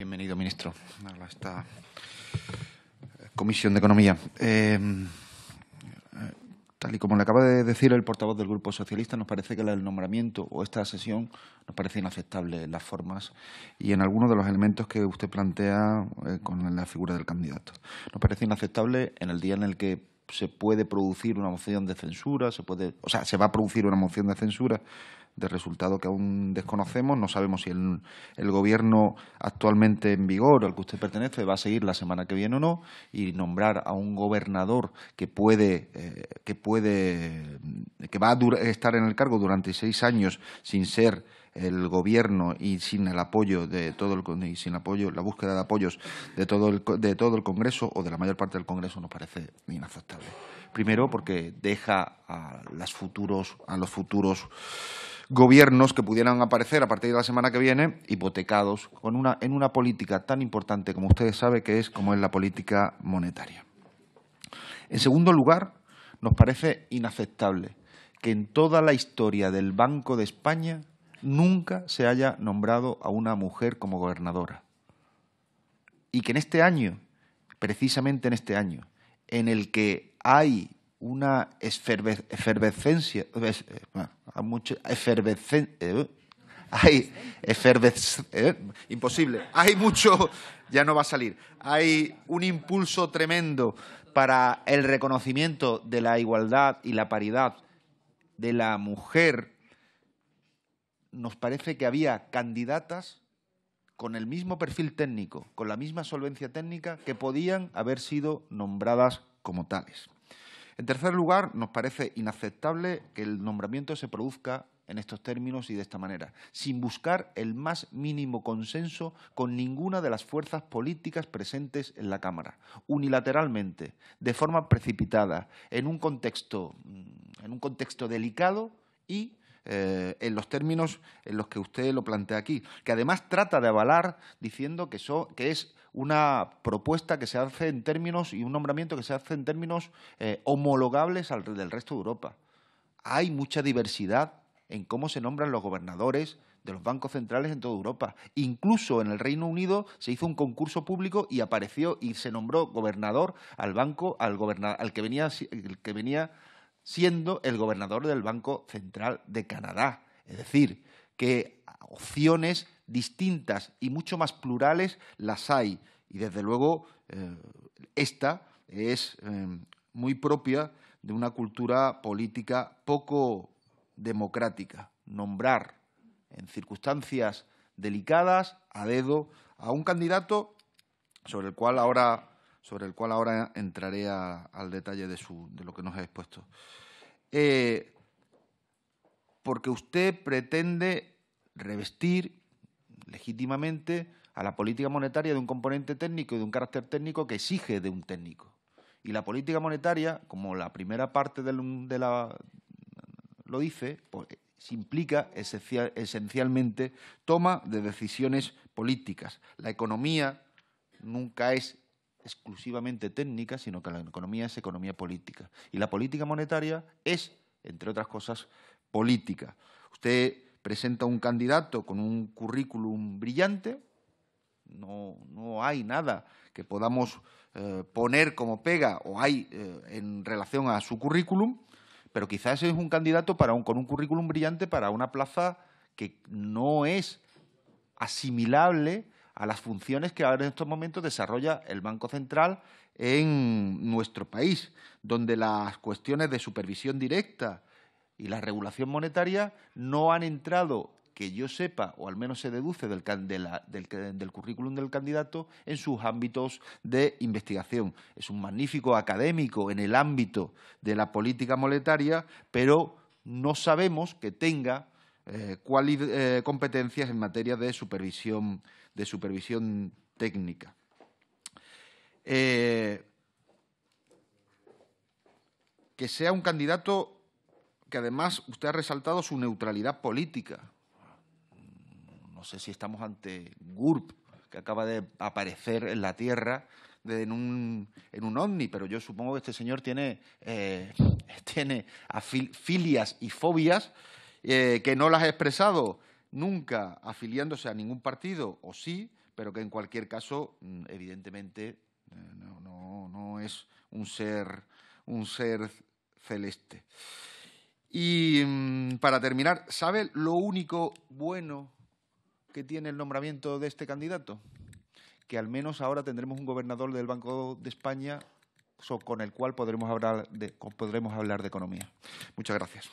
Bienvenido, ministro, a esta Comisión de Economía. Eh, tal y como le acaba de decir el portavoz del Grupo Socialista, nos parece que el nombramiento o esta sesión nos parece inaceptable en las formas y en algunos de los elementos que usted plantea eh, con la figura del candidato. Nos parece inaceptable en el día en el que se puede producir una moción de censura, se puede, o sea, se va a producir una moción de censura de resultado que aún desconocemos. No sabemos si el, el, gobierno actualmente en vigor, al que usted pertenece, va a seguir la semana que viene o no, y nombrar a un gobernador que puede, eh, que puede, que va a estar en el cargo durante seis años sin ser el gobierno y sin el apoyo de todo el y sin la búsqueda de apoyos de todo el de todo el Congreso o de la mayor parte del Congreso nos parece inaceptable. Primero, porque deja a, los futuros gobiernos que pudieran aparecer a partir de la semana que viene hipotecados con una, en una política tan importante como ustedes saben que es como es la política monetaria. En segundo lugar, nos parece inaceptable que en toda la historia del Banco de España nunca se haya nombrado a una mujer como gobernadora. Y que en este año, precisamente en este año, en el que hay una efervescencia, eh, eh, hay, mucho hay efervescencia, eh, imposible, hay mucho, ya no va a salir, hay un impulso tremendo para el reconocimiento de la igualdad y la paridad de la mujer, nos parece que había candidatas con el mismo perfil técnico, con la misma solvencia técnica, que podían haber sido nombradas como tales. En tercer lugar, nos parece inaceptable que el nombramiento se produzca en estos términos y de esta manera, sin buscar el más mínimo consenso con ninguna de las fuerzas políticas presentes en la Cámara, unilateralmente, de forma precipitada, en un contexto, mm, en un contexto delicado y eh, en los términos en los que usted lo plantea aquí, que además trata de avalar diciendo que, so, que es una propuesta que se hace en términos y un nombramiento que se hace en términos eh, homologables al del resto de Europa. Hay mucha diversidad en cómo se nombran los gobernadores de los bancos centrales en toda Europa. Incluso en el Reino Unido se hizo un concurso público y apareció y se nombró gobernador al banco, al, al que venía siendo el gobernador del Banco Central de Canadá. Es decir, que opciones distintas y mucho más plurales las hay. Y desde luego eh, esta es eh, muy propia de una cultura política poco democrática. Nombrar en circunstancias delicadas, a dedo, a un candidato sobre el cual ahora sobre el cual ahora entraré al detalle de, lo que nos ha expuesto. Eh, porque usted pretende revestir legítimamente a la política monetaria de un componente técnico y de un carácter técnico que exige de un técnico. Y la política monetaria, como la primera parte de lo dice, pues, implica esencialmente toma de decisiones políticas. La economía nunca es exclusivamente técnica, sino que la economía es economía política. Y la política monetaria es, entre otras cosas, política. Usted presenta un candidato con un currículum brillante, no, hay nada que podamos eh, poner como pega o hay eh, en relación a su currículum, pero quizás es un candidato para un, con un currículum brillante para una plaza que no es asimilable a las funciones que ahora en estos momentos desarrolla el Banco Central en nuestro país, donde las cuestiones de supervisión directa y la regulación monetaria no han entrado que yo sepa, o al menos se deduce del, currículum del candidato, en sus ámbitos de investigación. Es un magnífico académico en el ámbito de la política monetaria, pero no sabemos que tenga eh, eh, competencias en materia de supervisión, de supervisión técnica. Eh, que sea un candidato que además usted ha resaltado su neutralidad política. No sé si estamos ante GURP, que acaba de aparecer en la Tierra en, un, en un ovni, pero yo supongo que este señor tiene, eh, tiene filias y fobias eh, que no las ha expresado nunca afiliándose a ningún partido, o sí, pero que en cualquier caso, mm, evidentemente, eh, no, es un ser, un ser celeste. Y mm, para terminar, ¿sabe lo único bueno que tiene el nombramiento de este candidato? Que al menos ahora tendremos un gobernador del Banco de España con el cual podremos hablar podremos hablar de economía. Muchas gracias.